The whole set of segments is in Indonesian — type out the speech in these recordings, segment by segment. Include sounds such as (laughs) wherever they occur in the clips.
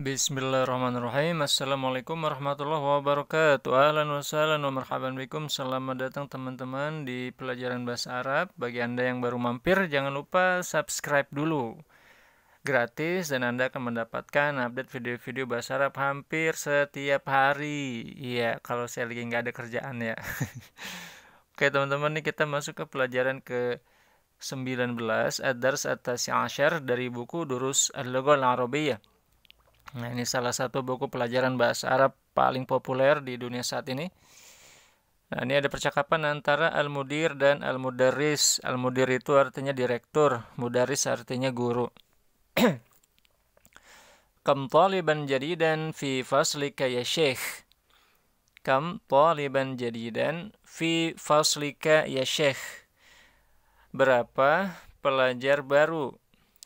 Bismillahirrahmanirrahim Assalamualaikum warahmatullahi wabarakatuh Ahlan wa sahlan wa marhaban bikum Selamat datang teman-teman di pelajaran bahasa Arab Bagi anda yang baru mampir Jangan lupa subscribe dulu Gratis dan anda akan mendapatkan update video-video bahasa Arab Hampir setiap hari Iya kalau saya lagi nggak ada kerjaan ya (laughs) Oke teman-teman ini kita masuk ke pelajaran ke 19 Ad-Dars atas Asyar dari buku Durus Al-Lughah al Nah, ini salah satu buku pelajaran bahasa Arab paling populer di dunia saat ini. Nah, ini ada percakapan antara al-mudir dan al mudaris Al-mudir itu artinya direktur, mudaris artinya guru. (clears throat) Kam taliban jadidan fi faslika ya syekh. Kam taliban jadidan fi faslika ya syekh. Berapa pelajar baru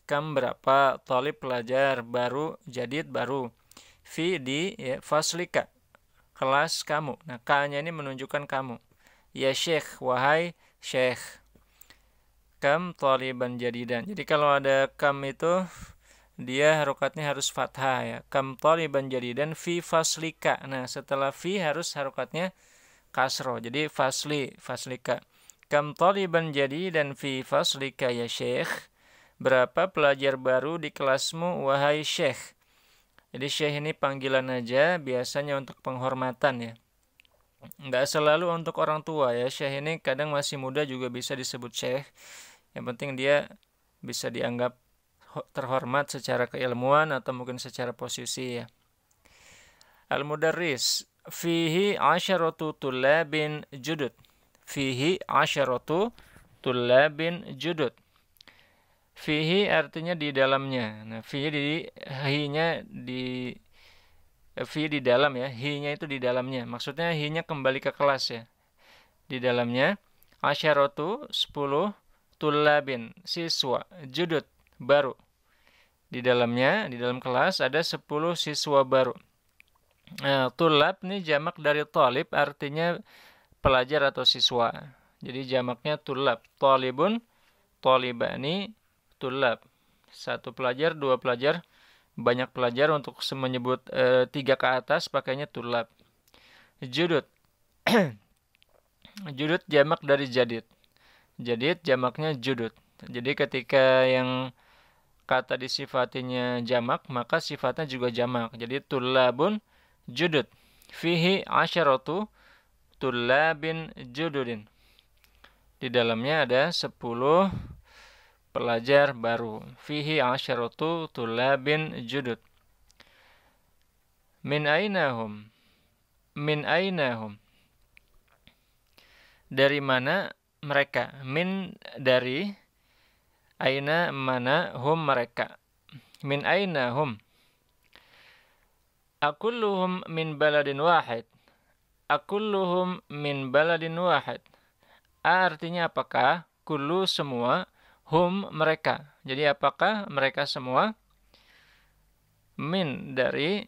kam berapa tolip pelajar baru jadid baru fi di ya, faslika kelas kamu nah kanya ini menunjukkan kamu ya syekh wahai syekh kam taliban jadidan jadi kalau ada kam itu dia harokatnya harus fathah ya kam taliban jadidan fi faslika nah setelah fi harus harokatnya kasro jadi fasli faslika kam taliban jadidan fi faslika ya syekh Berapa pelajar baru di kelasmu, wahai Syekh? Jadi Syekh ini panggilan aja, biasanya untuk penghormatan ya. Nggak selalu untuk orang tua ya, Syekh ini kadang masih muda juga bisa disebut Syekh. Yang penting dia bisa dianggap terhormat secara keilmuan atau mungkin secara posisi ya. Al-Mudarris Fihi asharatu tulabin judud Fihi asharatu tulabin judud Fihi artinya di dalamnya. Nah, fihi di hinya di fi di dalam ya. Hinya itu di dalamnya. Maksudnya hinya kembali ke kelas ya. Di dalamnya asyaratu 10 tulabin siswa judut baru. Di dalamnya, di dalam kelas ada 10 siswa baru. Nah, tulab ini jamak dari tolib artinya pelajar atau siswa. Jadi jamaknya tulab. tolibun tolibani tulab. Satu pelajar, dua pelajar, banyak pelajar untuk menyebut e, eh, tiga ke atas pakainya tulab. Judut. (clears throat) judut jamak dari jadid. Jadid jamaknya judut. Jadi ketika yang kata disifatinya jamak, maka sifatnya juga jamak. Jadi tulabun judut Fihi asyaratu tulabin jududin. Di dalamnya ada sepuluh pelajar baru. Fihi asyaratu tulabin judud. Min ainahum? Min ainahum? Dari mana mereka? Min dari aina mana hum mereka? Min aina hum? Akulluhum min baladin wahid. Akulluhum min baladin wahid. A artinya apakah? Kullu semua hum mereka. Jadi apakah mereka semua min dari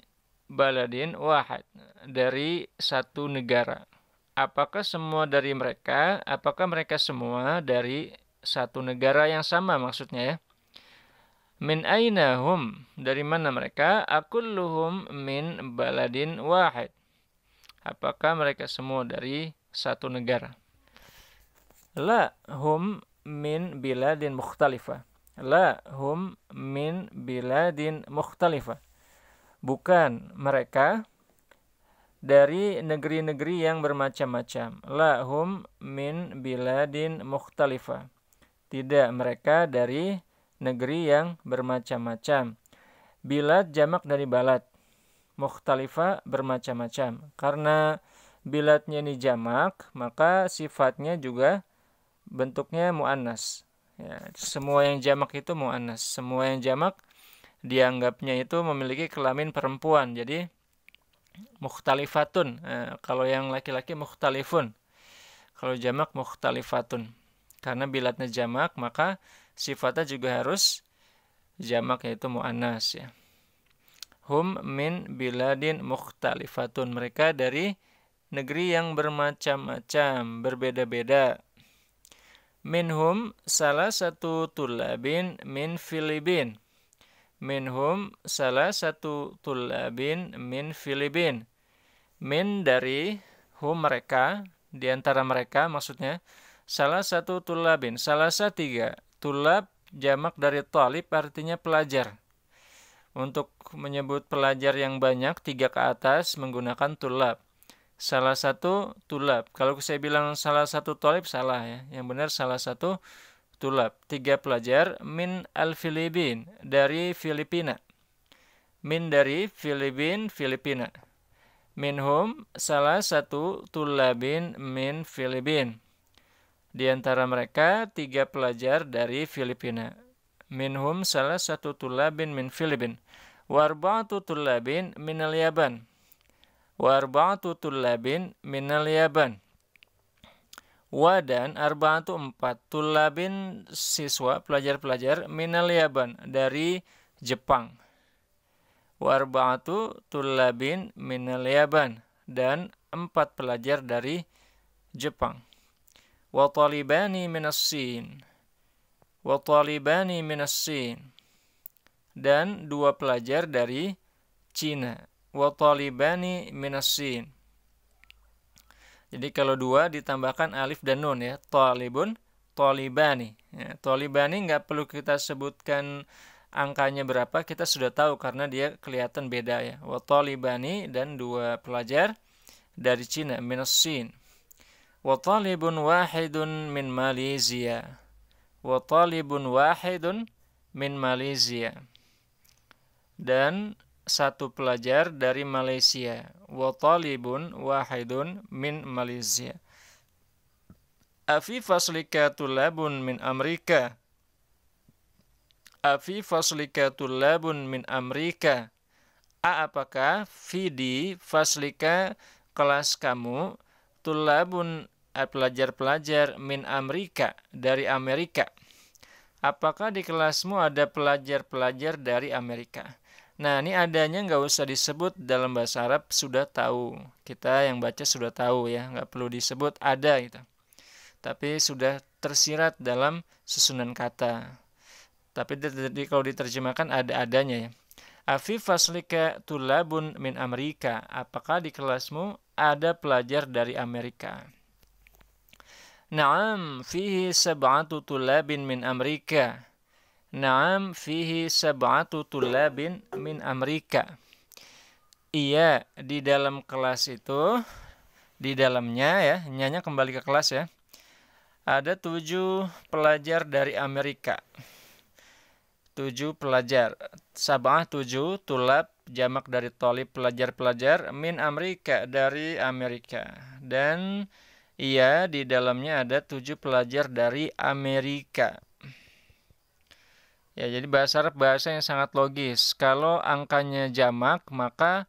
baladin wahad dari satu negara. Apakah semua dari mereka? Apakah mereka semua dari satu negara yang sama maksudnya ya? Min aina hum? Dari mana mereka? Akulluhum min baladin wahid. Apakah mereka semua dari satu negara? La hum min biladin mukhtalifa. La hum min biladin mukhtalifa. Bukan mereka dari negeri-negeri yang bermacam-macam. La hum min biladin mukhtalifa. Tidak mereka dari negeri yang bermacam-macam. Bilad jamak dari balad. Mukhtalifa bermacam-macam. Karena biladnya ini jamak, maka sifatnya juga bentuknya mu'anas, Ya, semua yang jamak itu mu'anas, Semua yang jamak dianggapnya itu memiliki kelamin perempuan. Jadi mukhtalifatun. Eh, kalau yang laki-laki mukhtalifun. Kalau jamak mukhtalifatun. Karena bilatnya jamak, maka sifatnya juga harus jamak yaitu mu'anas, ya. Hum min biladin mukhtalifatun. Mereka dari negeri yang bermacam-macam, berbeda-beda. Minhum salah satu tulabin min Filipin. Minhum salah satu tulabin min Filipin. Min dari hum mereka, di antara mereka maksudnya, salah satu tulabin, salah satu tiga. Tulab jamak dari talib artinya pelajar. Untuk menyebut pelajar yang banyak, tiga ke atas menggunakan tulab salah satu tulab. Kalau saya bilang salah satu tolib salah ya. Yang benar salah satu tulab. Tiga pelajar min al Filipin dari Filipina. Min dari Filipin Filipina. min home salah satu tulabin min Filipin. Di antara mereka tiga pelajar dari Filipina. min Minhum salah satu tulabin min Filipin. Warba'atu tulabin min al Yaban wa tulabin min al yaban wa dan arba'atu empat tulabin siswa pelajar-pelajar mina yaban dari Jepang wa tulabin min al yaban dan empat pelajar dari Jepang wa talibani minas sin wa talibani sin dan dua pelajar dari Cina wa talibani minasin. Jadi kalau dua ditambahkan alif dan nun ya, talibun, talibani. Ya, talibani nggak perlu kita sebutkan angkanya berapa, kita sudah tahu karena dia kelihatan beda ya. Wa talibani dan dua pelajar dari Cina, minasin. Wa talibun wahidun min Malaysia. Wa talibun wahidun min Malaysia. Dan satu pelajar dari Malaysia watalibun wahidun min Malaysia afi faslika tulabun min Amerika afi faslika tulabun min Amerika A apakah fidi faslika kelas kamu tulabun pelajar-pelajar min Amerika dari Amerika apakah di kelasmu ada pelajar-pelajar dari Amerika Nah, ini adanya nggak usah disebut dalam bahasa Arab sudah tahu. Kita yang baca sudah tahu ya, nggak perlu disebut ada gitu. Tapi sudah tersirat dalam susunan kata. Tapi kalau diterjemahkan ada adanya ya. Afi faslika tulabun min Amerika. Apakah di kelasmu ada pelajar dari Amerika? Naam, fihi sab'atu tulabin min Amerika. Naam fihi sab'atu tulabin min Amerika. Iya, di dalam kelas itu di dalamnya ya, nyanya kembali ke kelas ya. Ada tujuh pelajar dari Amerika. Tujuh pelajar. Sabah tujuh, tulap jamak dari toli pelajar-pelajar min Amerika dari Amerika. Dan iya di dalamnya ada tujuh pelajar dari Amerika. Ya, jadi bahasa Arab bahasa yang sangat logis. Kalau angkanya jamak, maka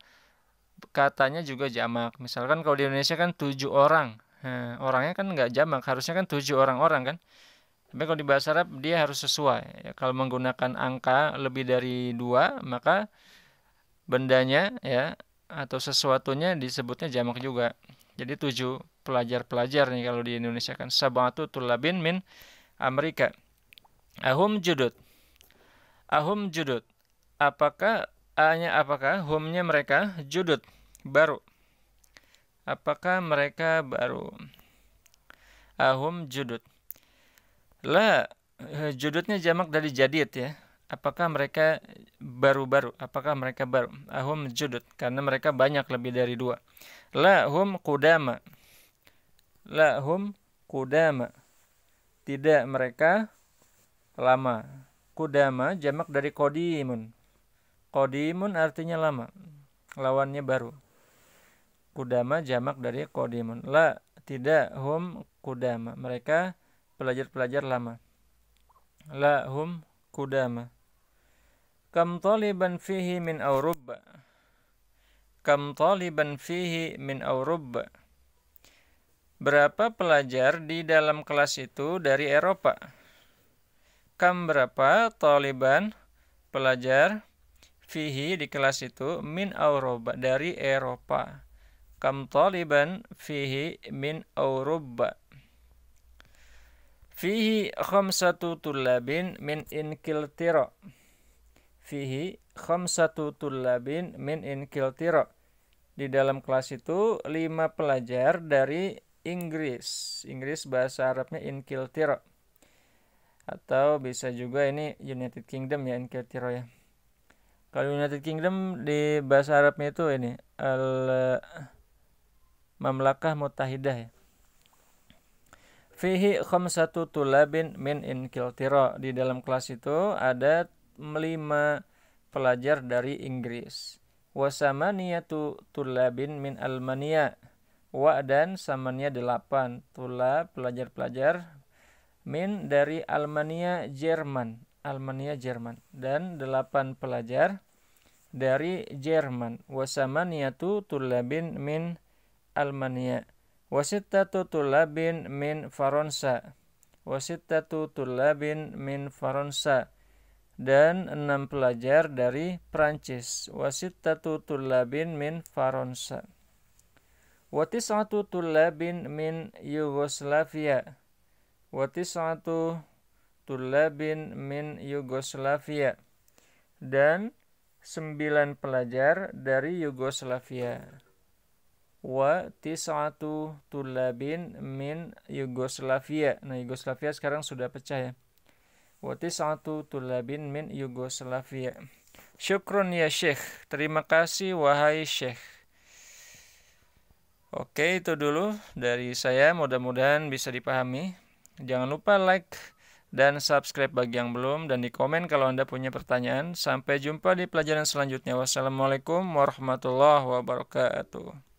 katanya juga jamak. Misalkan kalau di Indonesia kan tujuh orang. Nah, orangnya kan nggak jamak, harusnya kan tujuh orang-orang kan. Tapi kalau di bahasa Arab dia harus sesuai. Ya, kalau menggunakan angka lebih dari dua, maka bendanya ya atau sesuatunya disebutnya jamak juga. Jadi tujuh pelajar-pelajar nih kalau di Indonesia kan sabatu tulabin min Amerika. Ahum judut Ahum judut, Apakah A-nya apakah, humnya mereka judut baru. Apakah mereka baru? Ahum judut. La eh, judutnya jamak dari jadid ya. Apakah mereka baru-baru? Apakah mereka baru? Ahum judut, karena mereka banyak lebih dari dua. La hum kudama. La hum kudama. Tidak mereka lama. Kudama jamak dari kodimun. Kodimun artinya lama. Lawannya baru. Kudama jamak dari kodimun. La tidak hum kudama. Mereka pelajar-pelajar lama. La hum kudama. Kam taliban fihi min Aurubba. Kam taliban fihi min Aurubba. Berapa pelajar di dalam kelas itu dari Eropa? kam berapa taliban pelajar fihi di kelas itu min auroba dari Eropa kam taliban fihi min Eropa fihi khamsatu tulabin min inkiltiro. fihi khamsatu tulabin min inkiltiro. di dalam kelas itu lima pelajar dari Inggris Inggris bahasa Arabnya Inkiltiro atau bisa juga ini United Kingdom ya Tiro ya kalau United Kingdom di bahasa Arabnya itu ini al Mamlakah Mutahidah ya Fihi khamsatu tulabin min Inkiltiro Di dalam kelas itu ada lima pelajar dari Inggris Wasamaniyatu tulabin min Almania Wa dan samanya delapan Tulab pelajar-pelajar min dari Almania Jerman Almania Jerman dan 8 pelajar dari Jerman wasamaniyatu tulabin min Almania wasittatu tulabin min Faransa wasittatu tulabin min Faransa dan enam pelajar dari Prancis wasittatu tulabin min Faransa wa satu tulabin min Yugoslavia watisatu tulabin min Yugoslavia dan sembilan pelajar dari Yugoslavia wa tis'atu tulabin min Yugoslavia nah Yugoslavia sekarang sudah pecah ya wa tis'atu tulabin min Yugoslavia syukron ya syekh terima kasih wahai syekh Oke, itu dulu dari saya. Mudah-mudahan bisa dipahami. Jangan lupa like dan subscribe bagi yang belum dan di komen kalau Anda punya pertanyaan. Sampai jumpa di pelajaran selanjutnya. Wassalamualaikum warahmatullahi wabarakatuh.